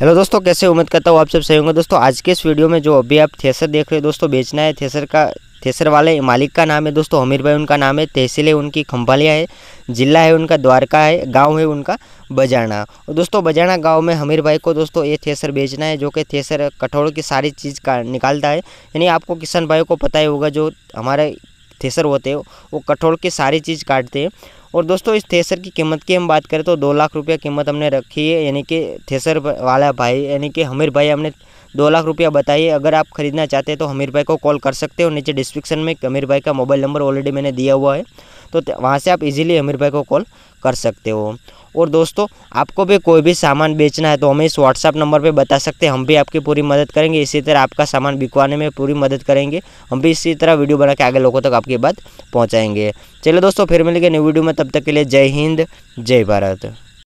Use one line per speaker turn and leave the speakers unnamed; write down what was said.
hello दोस्तों कैसे उम्मीद करता हूँ आप सब सही होंगे दोस्तों आज के इस वीडियो में जो अभी आप थेसर देख रहे हो दोस्तों बेचना है थेसर का थेसर वाले मालिक का नाम है दोस्तों हमीर भाई उनका नाम है तहसील है उनकी खम्भालिया है जिला है उनका द्वारका है गांव है उनका बजाना और दोस्तों बजाना गांव में हमीर भाई को दोस्तों ये थेसर बेचना है जो कि थेसर कठोर की सारी चीज़ का निकालता है यानी आपको किसान भाई को पता ही होगा जो हमारे थेसर होते हैं वो कठोर की सारी चीज़ काटते हैं और दोस्तों इस थेसर की कीमत की हम बात करें तो दो लाख रुपया कीमत हमने रखी है यानी कि थेसर वाला भाई यानी कि हमीर भाई हमने दो लाख रुपया बताइए अगर आप खरीदना चाहते हैं तो हमीर भाई को कॉल कर सकते हो नीचे डिस्क्रिप्शन में हमीर भाई का मोबाइल नंबर ऑलरेडी मैंने दिया हुआ है तो वहाँ से आप इजीली अमीर भाई को कॉल कर सकते हो और दोस्तों आपको भी कोई भी सामान बेचना है तो हमें इस व्हाट्सअप नंबर पे बता सकते हैं हम भी आपकी पूरी मदद करेंगे इसी तरह आपका सामान बिकवाने में पूरी मदद करेंगे हम भी इसी तरह वीडियो बना के आगे लोगों तक आपकी बात पहुँचाएंगे चलिए दोस्तों फिर मिलेंगे न्यू वीडियो में तब तक के लिए जय हिंद जय भारत